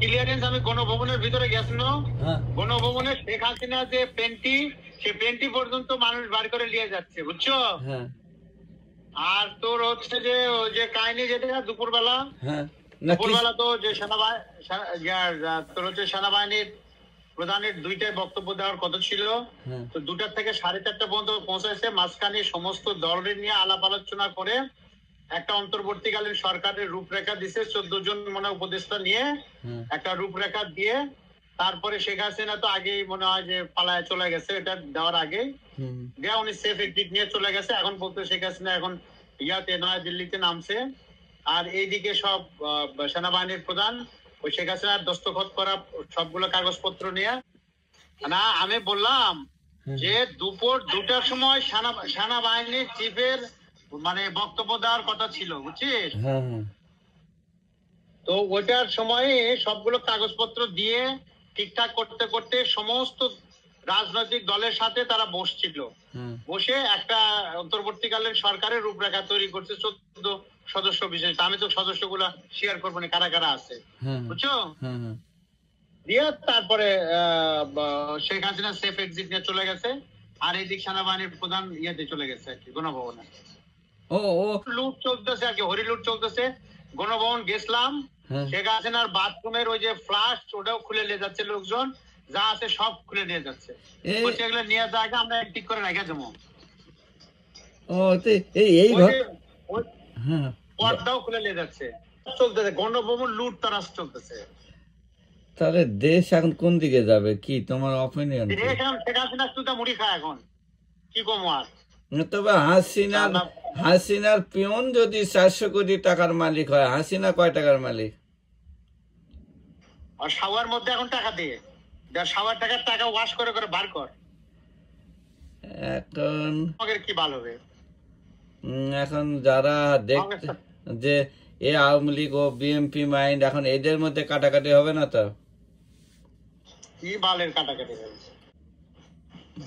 Clearance আমি ভিতরে হ্যাঁ। শেখ হাসিনা যে পেন্টি সে পেন্টি পর্যন্ত মানুষ বার করে নিয়ে যাচ্ছে বুঝছো হ্যাঁ। আর তোর হচ্ছে যে ওই যে কাহিনী যেটা দুপুরবেলা হ্যাঁ। দুপুরবেলা তো যে সেনাবাহিনী তোর হচ্ছে সেনাবাহিনীর প্রধানের দুইটাই বক্তব্য দেওয়ার কথা ছিল তো দুটার থেকে সাড়ে চারটা পর্যন্ত পৌঁছাইছে মাঝখানে সমস্ত দলের নিয়ে আলাপ আলোচনা করে একটা অন্তর্বর্তীকালীন সরকারের রূপরেখা দিছে চোদ্দ জন মনে উপদেষ্টা নিয়ে একটা রূপরেখা দিয়ে তারপরে শেখ হাসিনা তো আগেই মনে হয় যে পালায় চলে গেছে এটা দেওয়ার আগে উনি সেফ এক্সিট নিয়ে চলে গেছে এখন বলতে শেখ হাসিনা এখন ইয়াতে নয়া দিল্লিতে নামছে আর এইদিকে সব সেনাবাহিনীর প্রধান ওই শেখ হাসিনার দস্তখত করা সবগুলো কাগজপত্র নিয়ে না আমি বললাম যে দুপুর দুটার সময় সেনাবাহিনীর চিফের মানে বক্তব্য দেওয়ার কথা ছিল বুঝছিস হ্যাঁ, হ্যাঁ। তো ওইটার সময়ে সবগুলো কাগজপত্র দিয়ে ঠিকঠাক করতে করতে সমস্ত রাজনৈতিক দলের সাথে তারা বসছিল বসে একটা অন্তর্বর্তীকালীন সরকারের রূপরেখা তৈরি করছে চোদ্দ সদস্য বিশেষ আমি তো সদস্য গুলা শেয়ার করবো না কারা কারা আছে বুঝছো দিয়ে তারপরে শেখ হাসিনা সেফ এক্সিট নিয়ে চলে গেছে আর এদিক সেনাবাহিনীর প্রধান ইয়েতে চলে গেছে আর কি গণভবনে ও লুট চলতেছে আর কি হরি লুট চলতেছে গণভবন গেছিলাম শেখ হ্যাঁ। হাসিনার বাথরুমের ওই যে ফ্লাশ ওটাও খুলে নিয়ে যাচ্ছে লোকজন যা আছে সব খুলে নিয়ে যাচ্ছে সেগুলো নিয়ে যাওয়া আমরা ঠিক করে রেখে দেবো পর্দাও হ্যাঁ। খুলে যাচ্ছে চলতেছে লুট চলতেছে তাহলে দেশ এখন কোন দিকে যাবে কি তোমার অপিনিয়ন এখন মুড়ি খায় এখন কি কম আর তবে হাসিনার হাসিনার পিয়ন যদি চারশো কোটি টাকার মালিক হয় হাসিনা কয় টাকার মালিক সাওয়ার মধ্যে এখন টাকা দিয়ে সাওয়ার টাকার টাকা ওয়াশ করে করে বার কর এখন কি ভালো হবে এখন যারা দেখছে যে এ আওয়ামী লীগ ও বিএমপি মাইন্ড এখন এদের মধ্যে কাটাকাটি হবে না তো কি বালের কাটাকাটি হয়েছে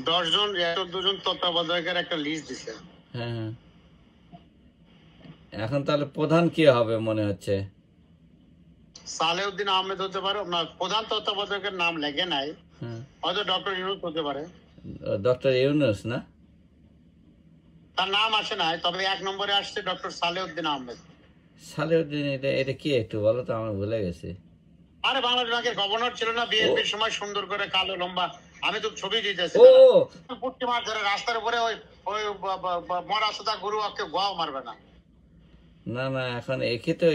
দশজন দুজন তত্ত্বাবধায়কের একটা লিস্ট দিছে হ্যাঁ, হ্যাঁ এখন তাহলে প্রধান হবে মনে হচ্ছে সালেউদ্দিন আহমেদ হতে পারে না প্রধান তত্ত্বাবধায়কের নাম লেগে নাই হ্যাঁ। হয়তো ডক্টর ইউনুস হতে পারে ডক্টর ইউনুস না তার নাম আসে নাই তবে এক নম্বরে আসছে ডক্টর সালেউদ্দিন আহমেদ সালেউদ্দিন এটা এটা কি একটু বলো তো আমার ভুলে গেছি আরে বাংলাদেশ ব্যাংকের গভর্নর ছিল না বিএনপির সময় সুন্দর করে কালো লম্বা আমি তো ছবি দিতেছি ও পুটকি মার ধরে রাস্তার উপরে ওই ওই মরা সুতা গরু আজকে গোয়াও মারবে না না না এখন একে তো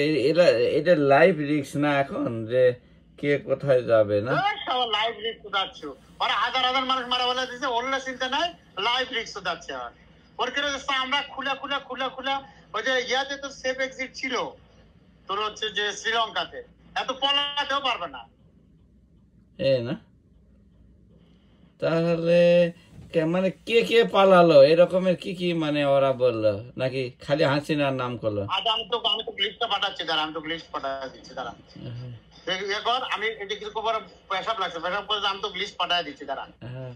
এটা লাইভ রিক্স না এখন যে কে কোথায় যাবে না লাইভ হাজার হাজার মানুষ মারা বলে দিছে অন্য চিন্তা নাই লাইভ রিক্স যাচ্ছে ওর কেন আমরা খুলে খুলে খুলে খুলে ওই যে ইয়াতে তো সেফ এক্সিট ছিল তোর হচ্ছে যে শ্রীলঙ্কাতে এত পলাতেও পারবে না এ না তাহলে মানে কে কে পালালো এরকমের কি কি মানে ওরা বললো নাকি খালি হাসিনার নাম করলো আচ্ছা আমি তো আমি তো লিস্টটা পাঠাচ্ছি দাঁড়া আমি তো লিস্ট পাঠাচ্ছি দাঁড়া হ্যাঁ। এখন আমি পেশাব লাগছে পেশাব করে আমি তো লিস্ট পাঠিয়ে দিচ্ছি দাঁড়া হ্যাঁ।